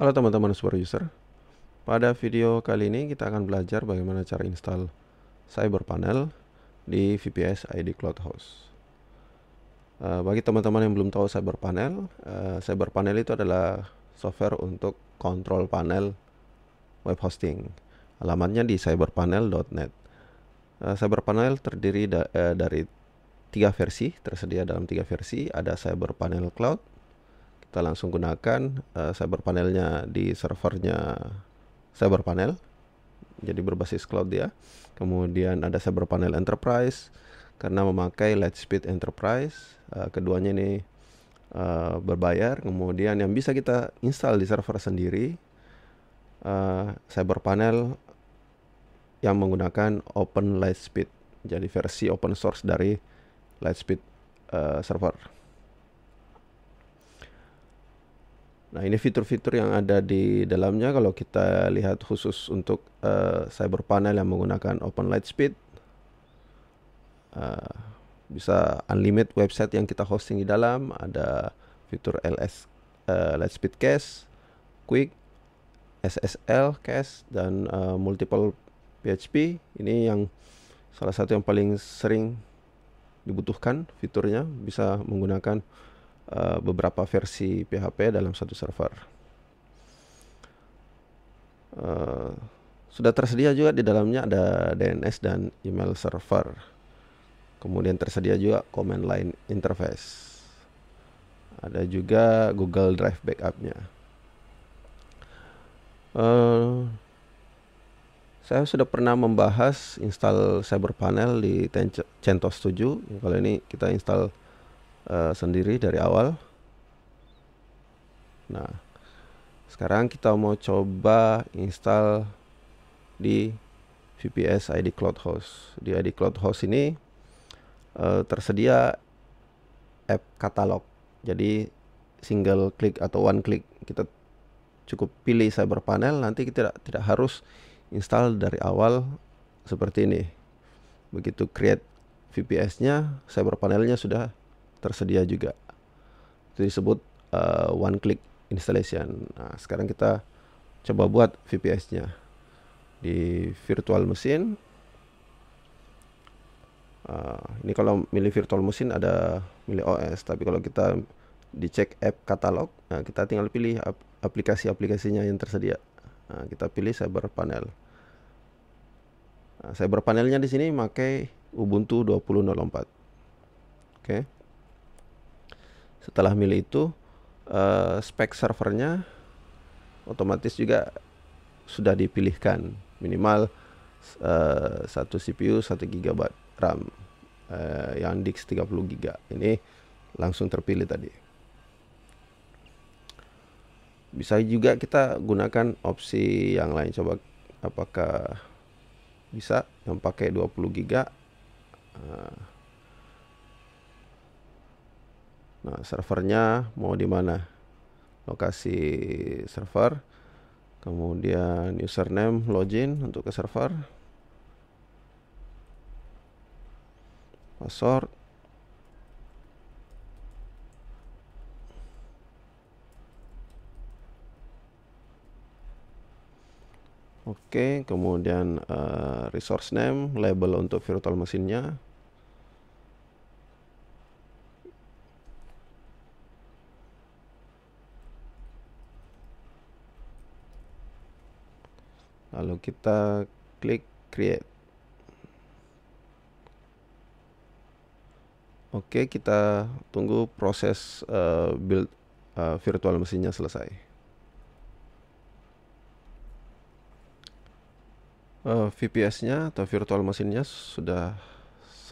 Halo teman-teman Super User Pada video kali ini kita akan belajar bagaimana cara install CyberPanel di VPS ID Cloud eh, Bagi teman-teman yang belum tahu CyberPanel uh, eh, CyberPanel itu adalah software untuk kontrol panel web hosting Alamatnya di cyberpanel.net uh, CyberPanel eh, terdiri dari tiga versi tersedia dalam tiga versi ada CyberPanel Cloud kita langsung gunakan uh, cyber panelnya di servernya cyber panel jadi berbasis cloud ya kemudian ada cyber panel enterprise karena memakai Lightspeed Enterprise uh, keduanya ini uh, berbayar kemudian yang bisa kita install di server sendiri uh, cyber panel yang menggunakan Open Lightspeed jadi versi open source dari Lightspeed uh, server Nah, ini fitur-fitur yang ada di dalamnya kalau kita lihat khusus untuk uh, cyber panel yang menggunakan Open Lightspeed uh, eh, bisa unlimited website yang kita hosting di dalam, ada fitur LS uh, eh, Lightspeed Cache, Quick, SSL Cache dan uh, multiple PHP. Ini yang salah satu yang paling sering dibutuhkan fiturnya bisa menggunakan Eh, beberapa versi PHP dalam satu server. Uh, sudah tersedia juga di dalamnya ada DNS dan email server. Kemudian tersedia juga command line interface. Ada juga Google Drive backupnya. Uh, saya sudah pernah membahas install cyber panel di CentOS 7. Kalau ini kita install uh, sendiri dari awal. Nah, sekarang kita mau coba install di VPS ID Cloud Host. Di ID Cloud Host ini uh, tersedia app katalog. Jadi single click atau one click kita cukup pilih cyber panel nanti kita tidak, tidak harus install dari awal seperti ini begitu create VPS nya cyber panelnya sudah tersedia juga. Itu disebut uh, one click installation. Nah, sekarang kita coba buat VPS-nya di virtual mesin. Uh, ini kalau milih virtual mesin ada milih OS, tapi kalau kita dicek app catalog, nah kita tinggal pilih ap aplikasi-aplikasinya yang tersedia. Nah, kita pilih cyber panel. Nah, cyber panelnya di sini pakai Ubuntu 20.04. Oke. Okay setelah milih itu uh, spek servernya otomatis juga sudah dipilihkan minimal uh, satu CPU 1 GB RAM uh, yang DIX 30 GB ini langsung terpilih tadi bisa juga kita gunakan opsi yang lain coba apakah bisa yang pakai 20 GB uh, Nah, servernya mau di mana? Lokasi server. Kemudian username, login untuk ke server. Password. Oke, kemudian uh, resource name, label untuk virtual mesinnya. lalu kita klik create oke kita tunggu proses uh, build uh, virtual mesinnya selesai uh, eh, VPS nya atau virtual mesinnya sudah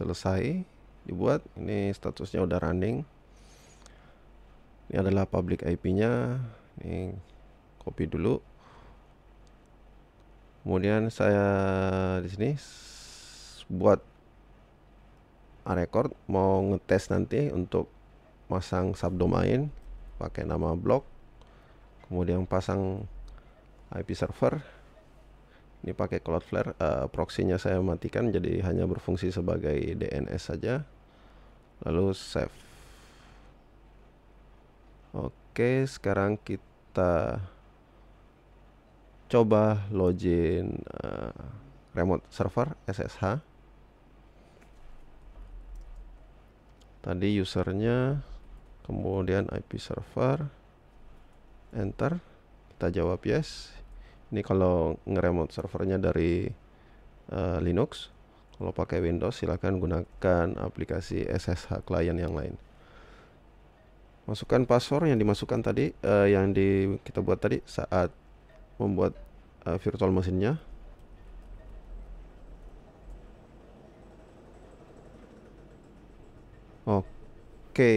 selesai dibuat ini statusnya udah running ini adalah public IP nya ini copy dulu kemudian saya di sini buat record mau ngetes nanti untuk masang subdomain pakai nama blog kemudian pasang IP server ini pakai Cloudflare uh, proxynya saya matikan jadi hanya berfungsi sebagai DNS saja lalu save oke sekarang kita coba login uh, remote server SSH tadi usernya kemudian IP server enter kita jawab yes ini kalau ngeremote servernya dari uh, Linux kalau pakai Windows silahkan gunakan aplikasi SSH client yang lain masukkan password yang dimasukkan tadi uh, yang di kita buat tadi saat membuat uh, virtual mesinnya oke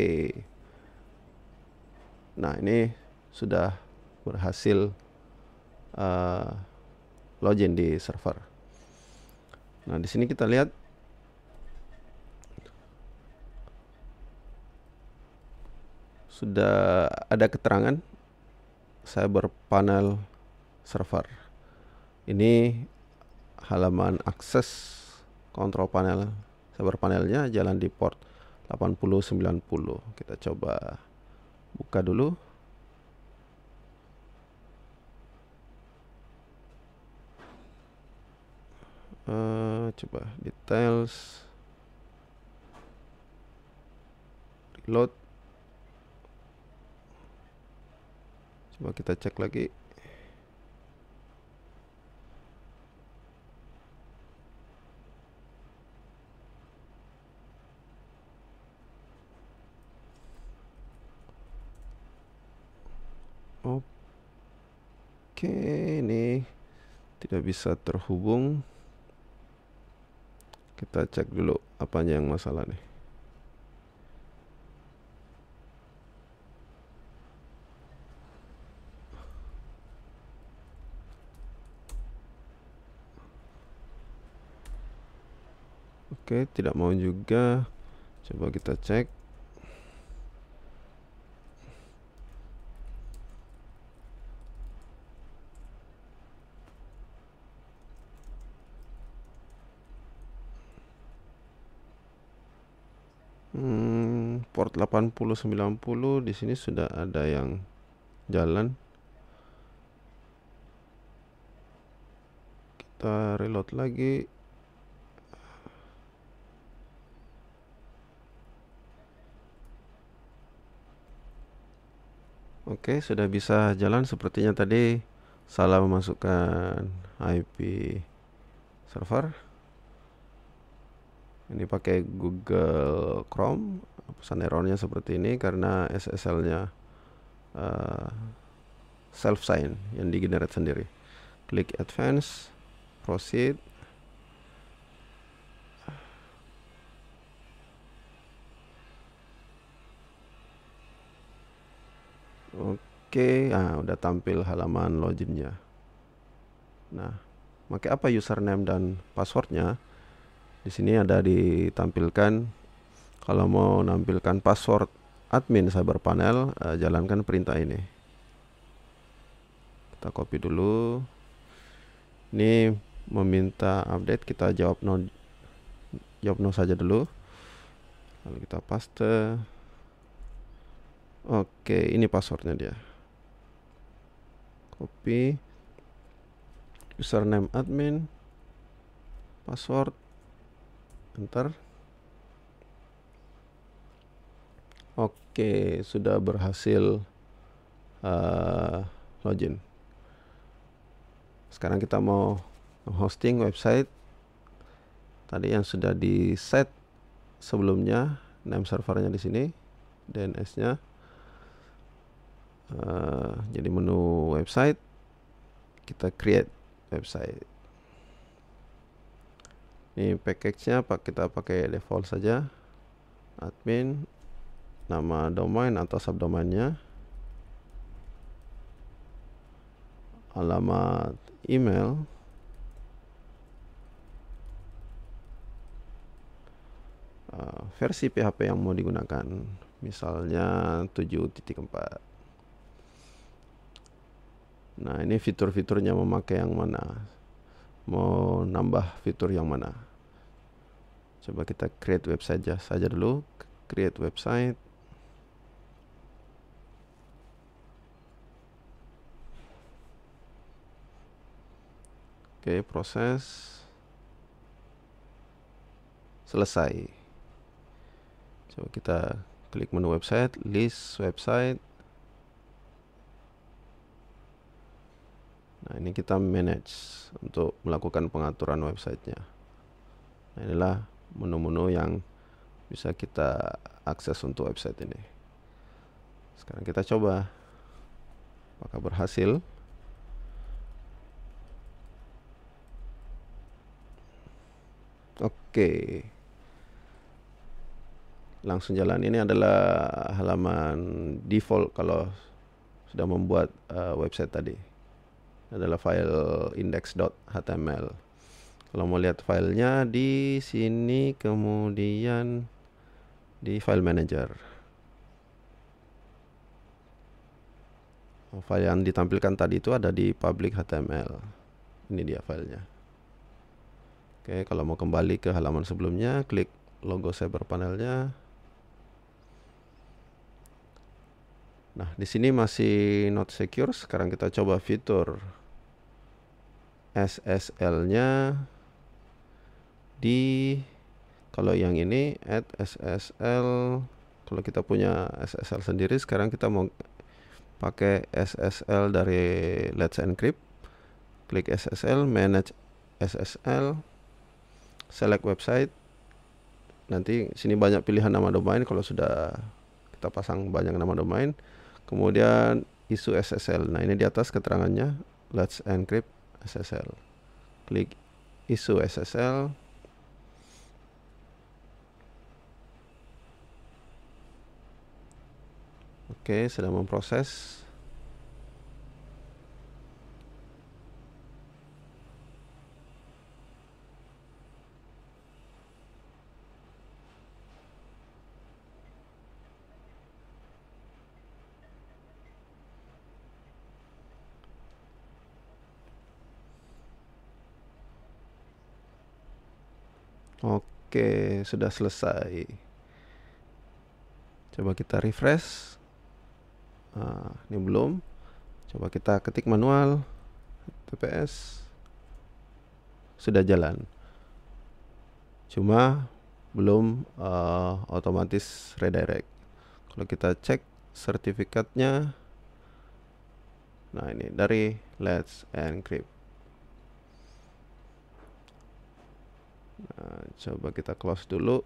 nah ini sudah berhasil uh, login di server nah di sini kita lihat sudah ada keterangan cyber panel server. Ini halaman akses kontrol panel server panelnya jalan di port 8090. Kita coba buka dulu. Uh, coba details reload coba kita cek lagi Oke, ini tidak bisa terhubung. Kita cek dulu apa yang masalah nih. Oke, tidak mau juga. Coba kita cek. 80 90 di sini sudah ada yang jalan kita reload lagi Oke sudah bisa jalan sepertinya tadi salah memasukkan IP server ini pakai Google Chrome pesan errornya seperti ini karena SSL-nya uh, eh, self sign yang di generate sendiri klik advance proceed Oke, nah udah tampil halaman loginnya. Nah, pakai apa username dan passwordnya? di sini ada ditampilkan kalau mau nampilkan password admin cyber panel uh, jalankan perintah ini kita copy dulu ini meminta update kita jawab no jawab no saja dulu lalu kita paste oke ini passwordnya dia copy username admin password enter oke sudah berhasil uh, login sekarang kita mau hosting website tadi yang sudah di set sebelumnya name servernya di sini DNS-nya uh, eh, jadi menu website kita create website ini package-nya pak kita pakai default saja admin nama domain atau subdomainnya alamat email uh, versi PHP yang mau digunakan misalnya 7.4 nah ini fitur-fiturnya memakai yang mana mau nambah fitur yang mana coba kita create website saja saja dulu create website Oke, proses selesai. Coba kita klik menu website, list website. Nah, ini kita manage untuk melakukan pengaturan websitenya. Nah, inilah menu-menu yang bisa kita akses untuk website ini. Sekarang kita coba apakah berhasil. Oke. Langsung jalan ini adalah halaman default kalau sudah membuat uh, website tadi adalah file index.html kalau mau lihat filenya di sini kemudian di file manager oh, file yang ditampilkan tadi itu ada di public html ini dia filenya oke kalau mau kembali ke halaman sebelumnya klik logo cyber panelnya nah di sini masih not secure sekarang kita coba fitur SSL-nya di kalau yang ini add SSL kalau kita punya SSL sendiri sekarang kita mau pakai SSL dari Let's Encrypt klik SSL manage SSL select website nanti sini banyak pilihan nama domain kalau sudah kita pasang banyak nama domain kemudian isu SSL nah ini di atas keterangannya Let's Encrypt SSL klik isu SSL oke sedang memproses Oke, sudah selesai. Coba kita refresh. Nah, ini belum. Coba kita ketik manual TPS. Sudah jalan. Cuma belum uh, otomatis redirect. Kalau kita cek sertifikatnya Nah, ini dari Let's Encrypt. Nah, coba kita close dulu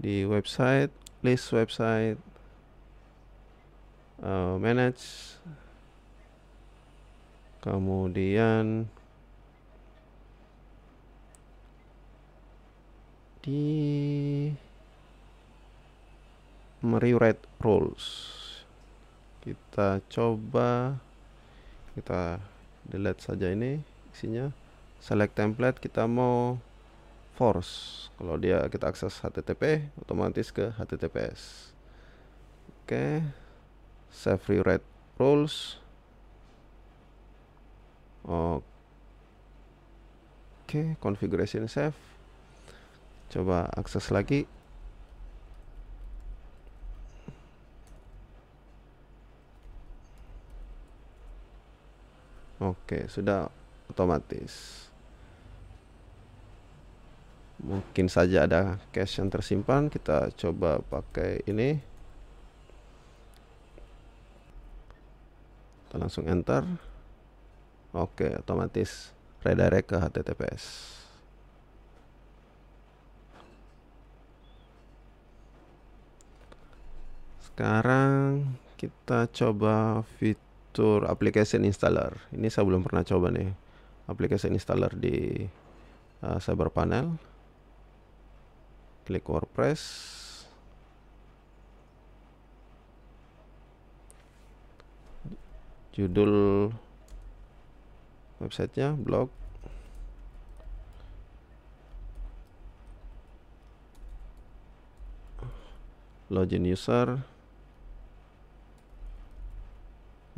di website list website uh, manage kemudian di rewrite rules kita coba kita delete saja ini isinya select template kita mau force kalau dia kita akses http otomatis ke https oke okay. save rewrite rules oke okay. configuration save coba akses lagi Oke, okay, sudah otomatis mungkin saja ada cash yang tersimpan kita coba pakai ini kita langsung enter oke otomatis redirect ke https sekarang kita coba fitur application installer ini saya belum pernah coba nih application installer di uh, cyber panel klik WordPress judul websitenya blog login user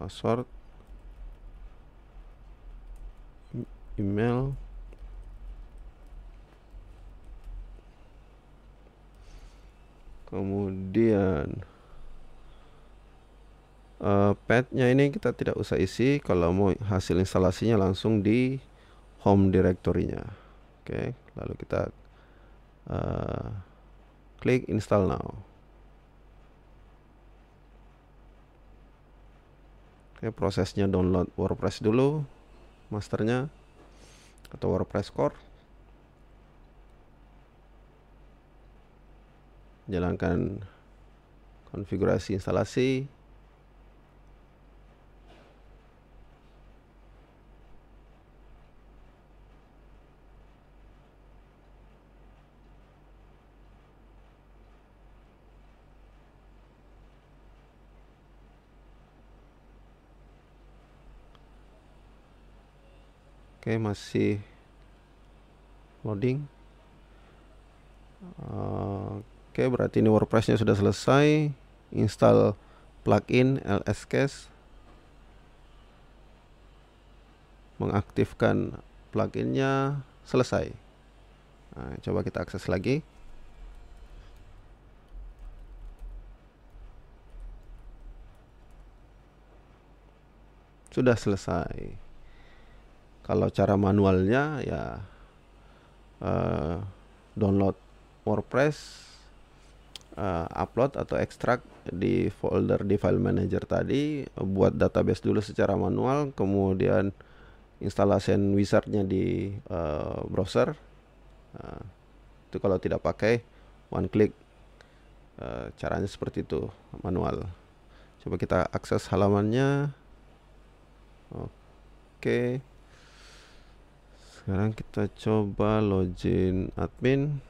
password e-, email kemudian uh, eh, petnya ini kita tidak usah isi kalau mau hasil instalasinya langsung di home directory-nya oke okay. lalu kita uh, klik install now Oke, okay, prosesnya download WordPress dulu masternya atau WordPress core jalankan konfigurasi instalasi Oke, okay, masih loading. Uh, Oke, berarti ini WordPress-nya sudah selesai. Install plugin LSCache. Mengaktifkan pluginnya selesai. Nah, coba kita akses lagi. Sudah selesai. Kalau cara manualnya ya uh, download WordPress uh, upload atau ekstrak di folder di file manager tadi buat database dulu secara manual kemudian instalasi wizardnya di uh, browser uh, itu kalau tidak pakai one click uh, caranya seperti itu manual coba kita akses halamannya oke okay. sekarang kita coba login admin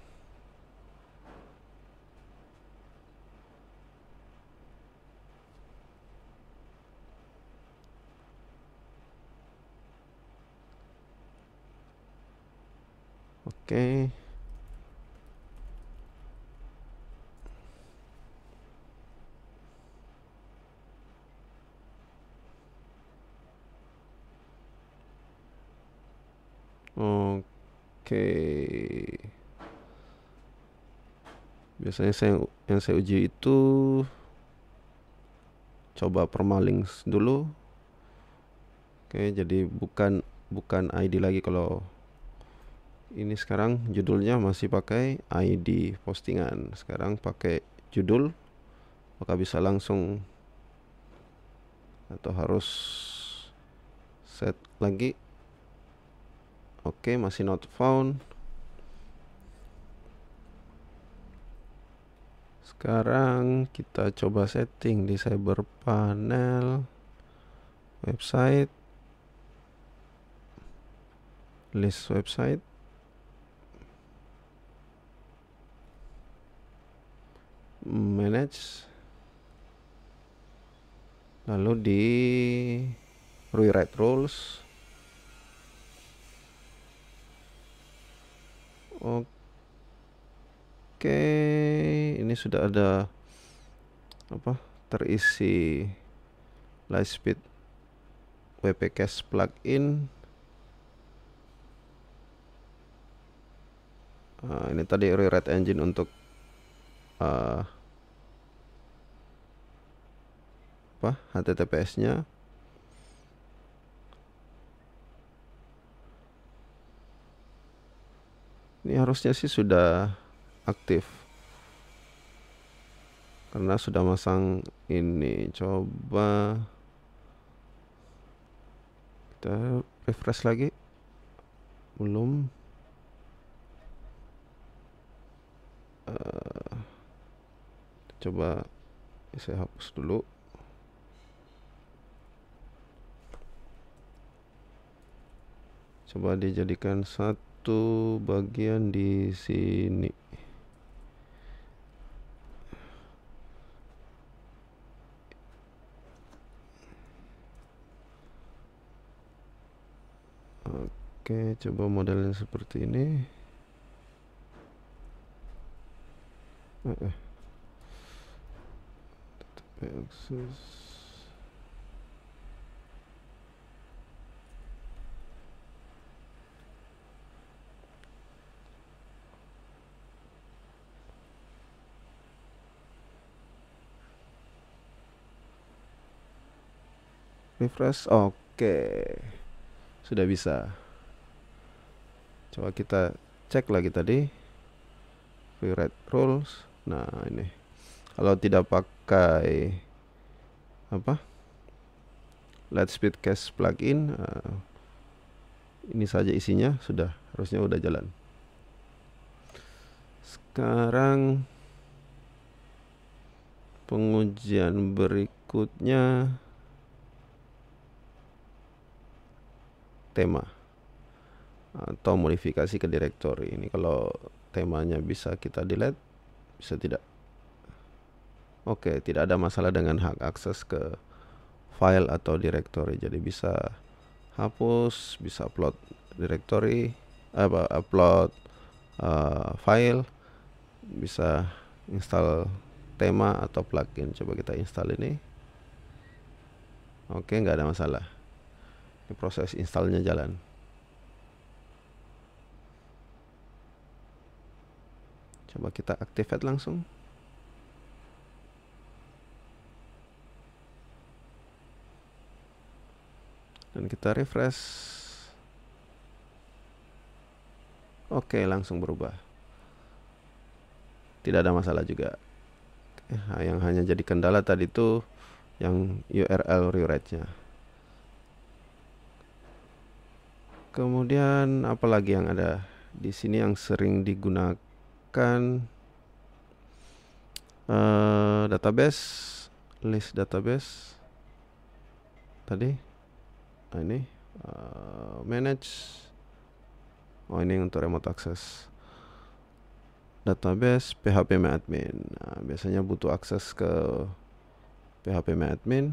Oke. Oke. Biasanya saya yang saya uji itu coba permalinks dulu. Oke, jadi bukan bukan ID lagi kalau ini sekarang judulnya masih pakai ID postingan sekarang pakai judul maka bisa langsung atau harus set lagi oke okay, masih not found sekarang kita coba setting di cyber panel website list website manage lalu di rewrite rules oke ini sudah ada apa terisi Lightspeed Cache plugin nah, ini tadi rewrite engine untuk uh, apa https-nya ini harusnya sih sudah aktif karena sudah masang ini coba kita refresh lagi belum eh, coba saya hapus dulu coba dijadikan satu bagian di sini Oke, coba modelnya seperti ini. Uh -uh refresh oke okay. sudah bisa coba kita cek lagi tadi free rate rules nah ini kalau tidak pakai apa speed Cache plugin uh, ini saja isinya sudah harusnya udah jalan sekarang pengujian berikutnya tema atau modifikasi ke direktori ini kalau temanya bisa kita delete bisa tidak Oke, tidak ada masalah dengan hak akses ke file atau directory. Jadi bisa hapus, bisa upload directory, apa uh, upload uh, file, bisa install tema atau plugin. Coba kita install ini. Oke, nggak ada masalah. Ini proses installnya jalan. Coba kita activate langsung. dan kita refresh oke langsung berubah tidak ada masalah juga nah, yang hanya jadi kendala tadi itu yang URL rewrite nya kemudian apalagi yang ada di sini yang sering digunakan uh, database list database tadi Ah, ini uh, manage oh ini untuk remote access database phpMyAdmin admin nah, biasanya butuh akses ke phpMyAdmin admin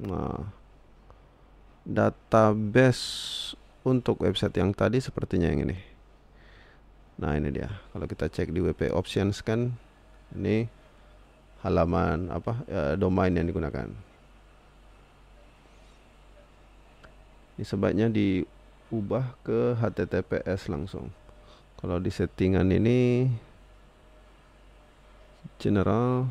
nah database untuk website yang tadi sepertinya yang ini nah ini dia kalau kita cek di wp options kan ini halaman apa ya, domain yang digunakan. Ini sebaiknya diubah ke HTTPS langsung. Kalau di settingan ini general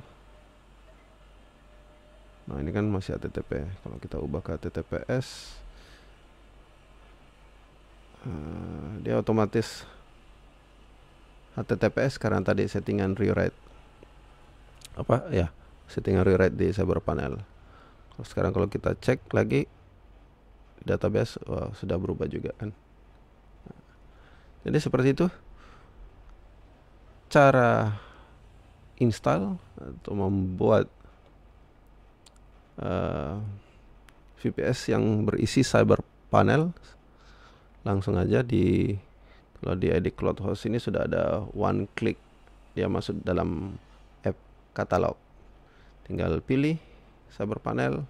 Nah, ini kan masih HTTP. Kalau kita ubah ke HTTPS eh, dia otomatis HTTPS karena tadi settingan rewrite apa ya setting rewrite di cyber panel sekarang kalau kita cek lagi database wow, sudah berubah juga kan jadi seperti itu cara install atau membuat uh, eh, VPS yang berisi cyber panel langsung aja di kalau di edit cloud host ini sudah ada one click dia masuk dalam katalog tinggal pilih cyber panel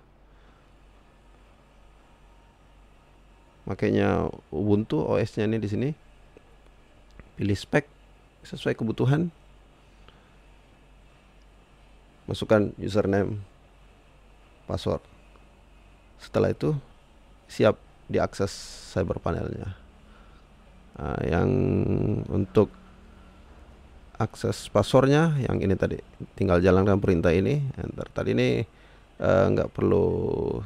makanya Ubuntu OS-nya ini di sini pilih spek sesuai kebutuhan masukkan username password setelah itu siap diakses cyber panelnya nah, yang untuk akses passwordnya yang ini tadi tinggal jalankan perintah ini enter tadi ini eh, nggak uh, perlu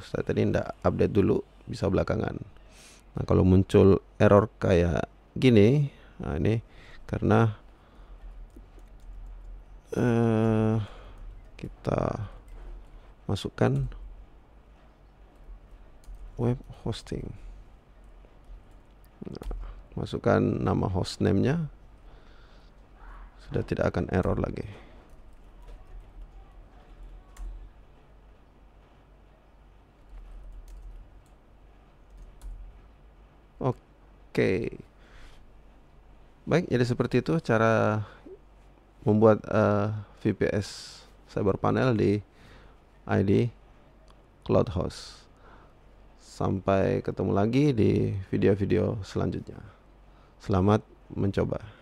saya tadi nggak update dulu bisa belakangan nah kalau muncul error kayak gini nah ini karena uh, kita masukkan web hosting nah, masukkan nama hostnamenya nya sudah tidak akan error lagi oke baik jadi seperti itu cara membuat uh, eh, VPS cyber panel di ID Cloud sampai ketemu lagi di video-video selanjutnya selamat mencoba